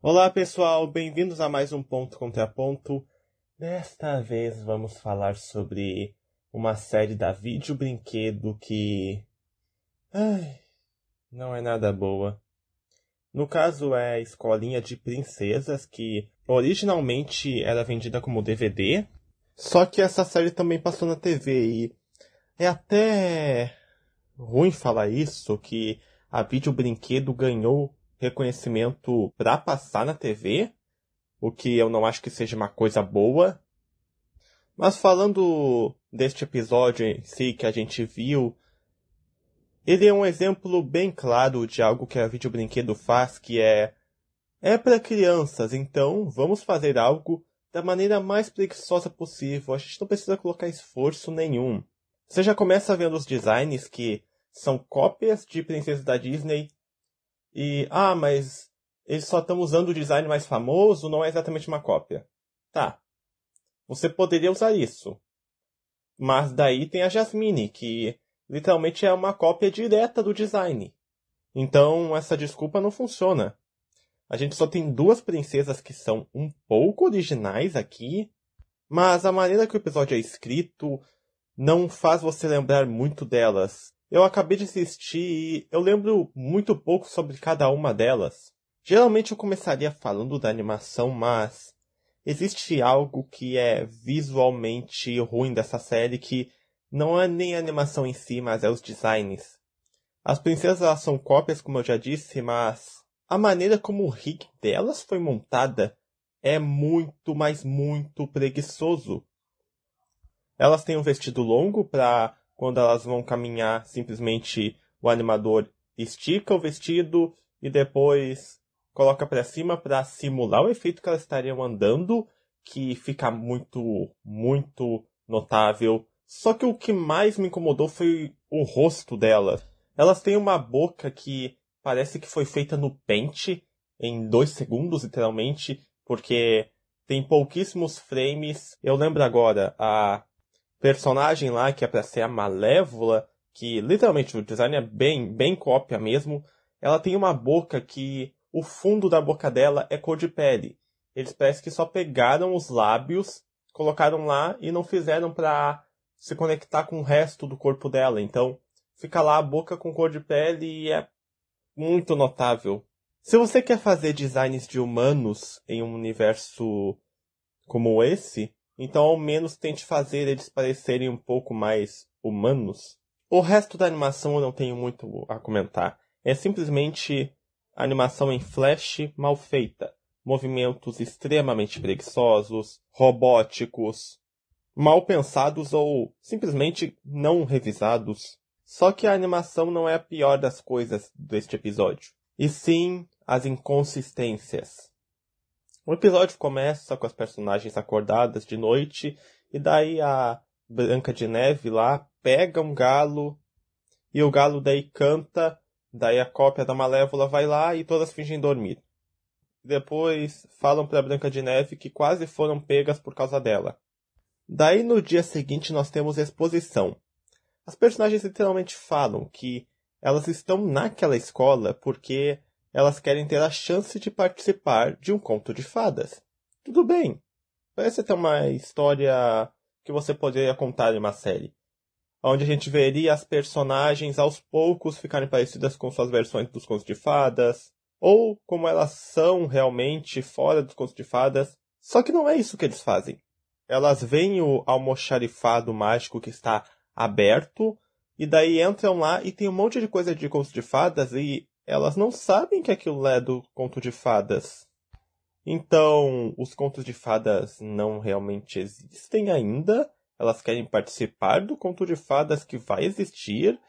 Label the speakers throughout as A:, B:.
A: Olá pessoal, bem-vindos a mais um Ponto contra ponto. Desta vez vamos falar sobre uma série da Vídeo Brinquedo que. Ai, não é nada boa. No caso é Escolinha de Princesas, que originalmente era vendida como DVD, só que essa série também passou na TV e é até ruim falar isso, que a Vídeo Brinquedo ganhou reconhecimento para passar na TV, o que eu não acho que seja uma coisa boa. Mas falando deste episódio em si que a gente viu, ele é um exemplo bem claro de algo que a videobrinquedo faz, que é é para crianças, então vamos fazer algo da maneira mais preguiçosa possível. A gente não precisa colocar esforço nenhum. Você já começa vendo os designs que são cópias de princesas da Disney e ah, mas eles só estão usando o design mais famoso, não é exatamente uma cópia. Tá. Você poderia usar isso. Mas daí tem a Jasmine, que literalmente é uma cópia direta do design. Então essa desculpa não funciona. A gente só tem duas princesas que são um pouco originais aqui, mas a maneira que o episódio é escrito não faz você lembrar muito delas. Eu acabei de assistir e eu lembro muito pouco sobre cada uma delas. Geralmente eu começaria falando da animação, mas existe algo que é visualmente ruim dessa série que não é nem a animação em si, mas é os designs. As princesas elas são cópias, como eu já disse, mas a maneira como o rig delas foi montada é muito, mas muito preguiçoso. Elas têm um vestido longo para quando elas vão caminhar, simplesmente o animador estica o vestido e depois coloca para cima para simular o efeito que elas estariam andando, que fica muito, muito notável. Só que o que mais me incomodou foi o rosto delas. Elas têm uma boca que parece que foi feita no pente em dois segundos, literalmente, porque tem pouquíssimos frames. Eu lembro agora, a personagem lá, que é pra ser a Malévola, que literalmente o design é bem, bem cópia mesmo, ela tem uma boca que o fundo da boca dela é cor de pele. Eles parecem que só pegaram os lábios, colocaram lá e não fizeram pra se conectar com o resto do corpo dela. Então, fica lá a boca com cor de pele e é muito notável. Se você quer fazer designs de humanos em um universo como esse, então, ao menos tente fazer eles parecerem um pouco mais humanos. O resto da animação eu não tenho muito a comentar. É simplesmente animação em flash mal feita, movimentos extremamente preguiçosos, robóticos, mal pensados ou simplesmente não revisados. Só que a animação não é a pior das coisas deste episódio, e sim as inconsistências. O episódio começa com as personagens acordadas de noite e daí a Branca de Neve lá pega um galo e o galo daí canta, daí a cópia da Malévola vai lá e todas fingem dormir. Depois falam para Branca de Neve que quase foram pegas por causa dela. Daí no dia seguinte nós temos a exposição. As personagens literalmente falam que elas estão naquela escola porque elas querem ter a chance de participar de um conto de fadas. Tudo bem. Parece até uma história que você poderia contar em uma série. Onde a gente veria as personagens aos poucos ficarem parecidas com suas versões dos contos de fadas, ou como elas são realmente fora dos contos de fadas. Só que não é isso que eles fazem. Elas veem o almoxarifado mágico que está aberto, e daí entram lá e tem um monte de coisa de contos de fadas, e elas não sabem que aquilo é do conto de fadas. Então, os contos de fadas não realmente existem ainda. Elas querem participar do conto de fadas que vai existir.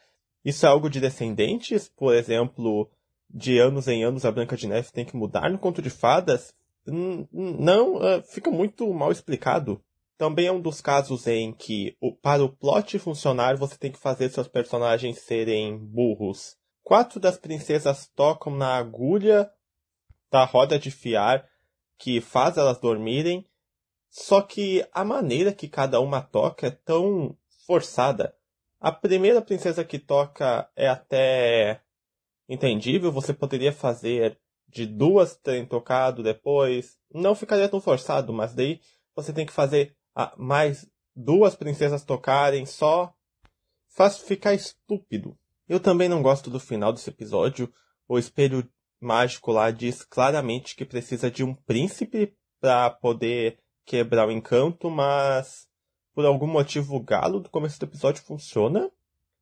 A: Isso é algo de descendentes, por exemplo, de anos em anos a Branca de Neve tem que mudar no conto de fadas? Não, eh, fica muito mal explicado. Também é um dos casos em que, para o plot funcionar, você tem que fazer seus personagens serem burros. Quatro das princesas tocam na agulha da roda de fiar que faz elas dormirem, só que a maneira que cada uma toca é tão forçada. A primeira princesa que toca é até entendível, você poderia fazer de duas terem tocado depois, não ficaria tão forçado, mas daí você tem que fazer mais duas princesas tocarem só, faz ficar estúpido. Eu também não gosto do final desse episódio. O espelho mágico lá diz claramente que precisa de um príncipe para poder quebrar o encanto, mas por algum motivo o galo do começo do episódio funciona.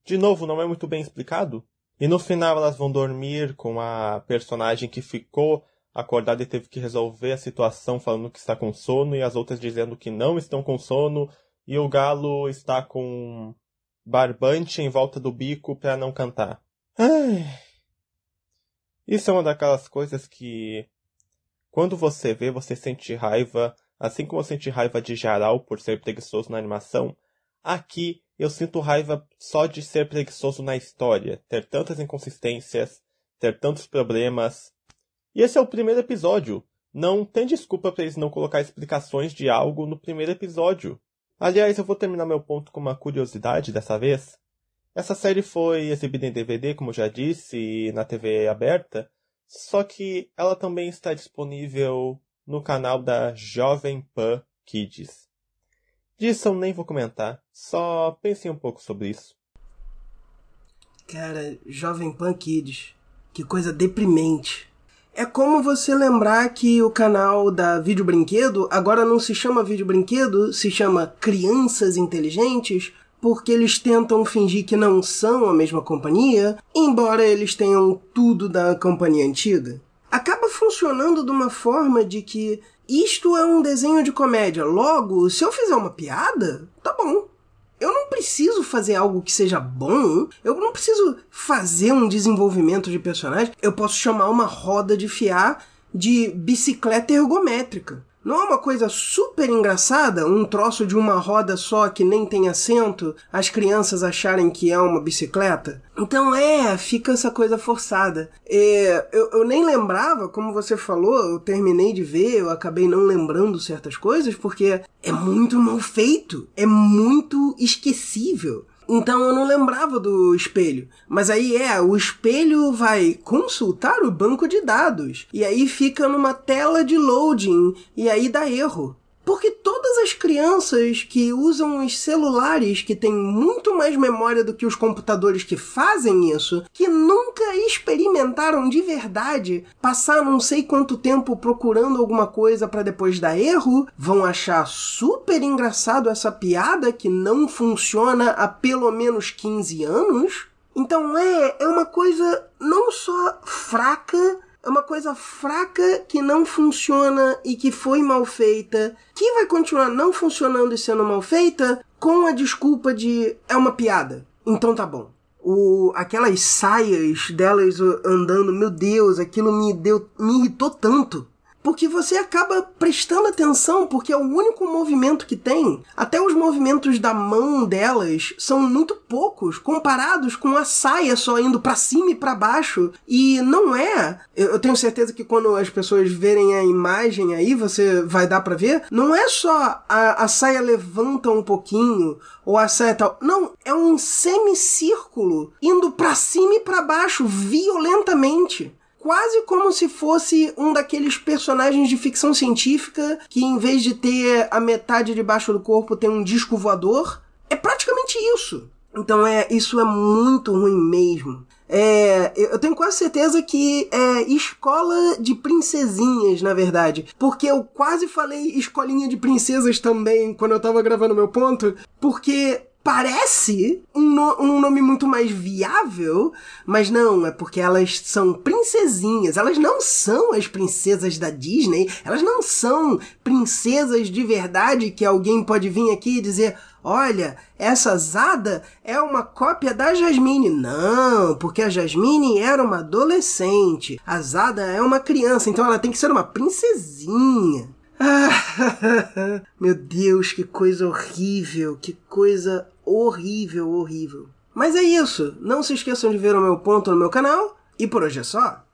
A: De novo, não é muito bem explicado. E no final elas vão dormir com a personagem que ficou acordada e teve que resolver a situação falando que está com sono e as outras dizendo que não estão com sono e o galo está com barbante em volta do bico para não cantar. Ai. Isso é uma daquelas coisas que quando você vê, você sente raiva, assim como eu senti raiva de Jaral por ser preguiçoso na animação. Aqui eu sinto raiva só de ser preguiçoso na história, ter tantas inconsistências, ter tantos problemas. E esse é o primeiro episódio. Não tem desculpa para eles não colocar explicações de algo no primeiro episódio. Aliás, eu vou terminar meu ponto com uma curiosidade dessa vez. Essa série foi exibida em DVD, como já disse, e na TV aberta, só que ela também está disponível no canal da Jovem Pan Kids. Disso eu nem vou comentar, só pensem um pouco sobre isso.
B: Cara, Jovem Pan Kids, que coisa deprimente. É como você lembrar que o canal da Vídeo Brinquedo agora não se chama Vídeo Brinquedo, se chama Crianças Inteligentes, porque eles tentam fingir que não são a mesma companhia, embora eles tenham tudo da companhia antiga. Acaba funcionando de uma forma de que isto é um desenho de comédia, logo, se eu fizer uma piada, tá bom eu não preciso fazer algo que seja bom, eu não preciso fazer um desenvolvimento de personagem, eu posso chamar uma roda de fiar de bicicleta ergométrica. Não é uma coisa super engraçada? Um troço de uma roda só que nem tem assento, as crianças acharem que é uma bicicleta? Então é, fica essa coisa forçada. É, eu, eu, nem lembrava, como você falou, eu terminei de ver, eu acabei não lembrando certas coisas, porque é muito mal feito, é muito esquecível. Então eu não lembrava do espelho. Mas aí é, o espelho vai consultar o banco de dados. E aí fica numa tela de loading. E aí dá erro. Porque todas as crianças que usam os celulares, que têm muito mais memória do que os computadores que fazem isso, que nunca experimentaram de verdade passar não sei quanto tempo procurando alguma coisa para depois dar erro, vão achar super engraçado essa piada que não funciona há pelo menos 15 anos. Então é, é uma coisa não só fraca, é uma coisa fraca que não funciona e que foi mal feita, que vai continuar não funcionando e sendo mal feita com a desculpa de é uma piada. Então tá bom. O, aquelas saias delas andando, meu Deus, aquilo me deu, me irritou tanto porque você acaba prestando atenção, porque é o único movimento que tem. Até os movimentos da mão delas são muito poucos comparados com a saia só indo para cima e para baixo. E não é. Eu tenho certeza que quando as pessoas verem a imagem aí, você vai dar para ver. Não é só a, a saia levanta um pouquinho ou a saia tal. Não, é um semicírculo indo para cima e para baixo violentamente quase como se fosse um daqueles personagens de ficção científica que, em vez de ter a metade debaixo do corpo, tem um disco voador. É praticamente isso. Então é, isso é muito ruim mesmo. É, eu tenho quase certeza que é escola de princesinhas, na verdade. Porque eu quase falei escolinha de princesas também quando eu tava gravando meu ponto. Porque parece um, no, um nome muito mais viável, mas não, é porque elas são princesinhas. Elas não são as princesas da Disney, elas não são princesas de verdade que alguém pode vir aqui e dizer. Olha, essa Zada é uma cópia da Jasmine. Não, porque a Jasmine era uma adolescente. A Zada é uma criança, então ela tem que ser uma princesinha. Ah, meu Deus, que coisa horrível, que coisa horrível, horrível. Mas é isso. Não se esqueçam de ver o meu ponto no meu canal. E por hoje é só.